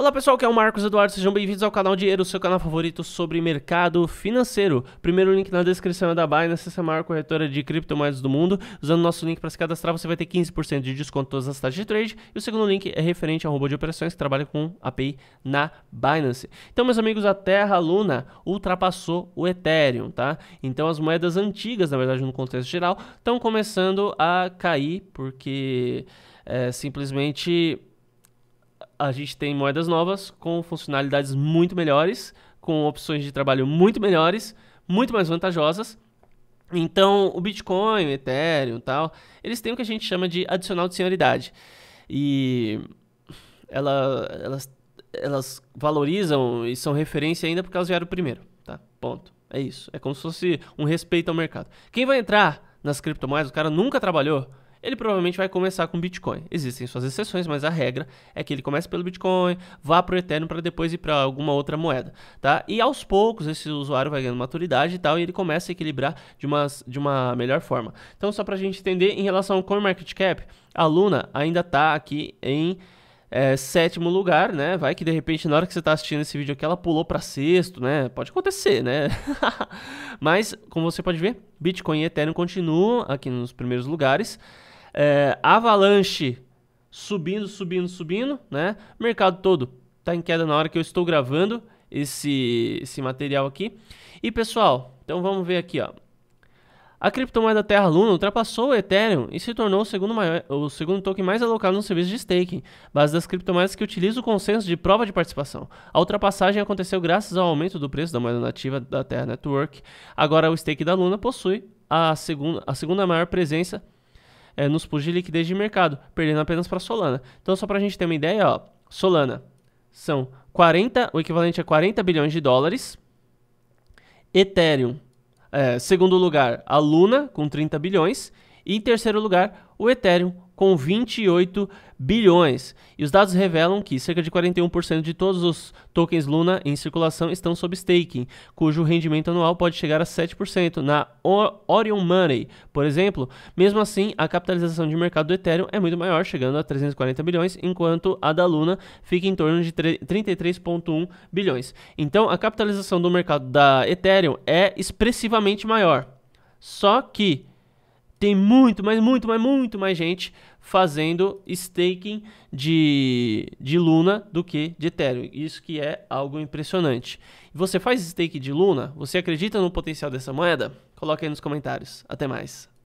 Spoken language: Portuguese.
Olá pessoal, que é o Marcos Eduardo, sejam bem-vindos ao canal Dinheiro, seu canal favorito sobre mercado financeiro. Primeiro link na descrição é da Binance, essa é a maior corretora de criptomoedas do mundo. Usando nosso link para se cadastrar, você vai ter 15% de desconto em todas as taxas de trade. E o segundo link é referente ao robô de operações que trabalha com API na Binance. Então, meus amigos, a Terra Luna ultrapassou o Ethereum, tá? Então, as moedas antigas, na verdade, no contexto geral, estão começando a cair porque é, simplesmente a gente tem moedas novas com funcionalidades muito melhores, com opções de trabalho muito melhores, muito mais vantajosas. Então, o Bitcoin, o Ethereum e tal, eles têm o que a gente chama de adicional de senioridade. E ela, elas, elas valorizam e são referência ainda porque elas vieram primeiro, tá? Ponto. É isso. É como se fosse um respeito ao mercado. Quem vai entrar nas criptomoedas, o cara nunca trabalhou, ele provavelmente vai começar com Bitcoin. Existem suas exceções, mas a regra é que ele comece pelo Bitcoin, vá para o Ethereum para depois ir para alguma outra moeda, tá? E aos poucos esse usuário vai ganhando maturidade e tal, e ele começa a equilibrar de uma, de uma melhor forma. Então, só para a gente entender, em relação ao CoinMarketCap, a Luna ainda está aqui em... É, sétimo lugar, né? Vai que de repente na hora que você está assistindo esse vídeo aqui ela pulou para sexto, né? Pode acontecer, né? Mas como você pode ver, Bitcoin e Ethereum continuam aqui nos primeiros lugares. É, Avalanche subindo, subindo, subindo, né? Mercado todo tá em queda na hora que eu estou gravando esse, esse material aqui. E pessoal, então vamos ver aqui, ó. A criptomoeda Terra Luna ultrapassou o Ethereum e se tornou o segundo, maior, o segundo token mais alocado no serviço de staking, base das criptomoedas que utiliza o consenso de prova de participação. A ultrapassagem aconteceu graças ao aumento do preço da moeda nativa da Terra Network. Agora o stake da Luna possui a segunda, a segunda maior presença é, nos pools de liquidez de mercado, perdendo apenas para Solana. Então, só para a gente ter uma ideia, ó, Solana são 40, o equivalente a 40 bilhões de dólares. Ethereum, é, segundo lugar, a Luna com 30 bilhões. E em terceiro lugar, o Ethereum com 28 bilhões. E os dados revelam que cerca de 41% de todos os tokens Luna em circulação estão sob staking, cujo rendimento anual pode chegar a 7% na Orion Money, por exemplo. Mesmo assim, a capitalização de mercado do Ethereum é muito maior, chegando a 340 bilhões, enquanto a da Luna fica em torno de 33.1 bilhões. Então, a capitalização do mercado da Ethereum é expressivamente maior. Só que tem muito, mas muito, mas muito mais gente fazendo staking de, de Luna do que de Ethereum. Isso que é algo impressionante. Você faz stake de Luna? Você acredita no potencial dessa moeda? Coloque aí nos comentários. Até mais.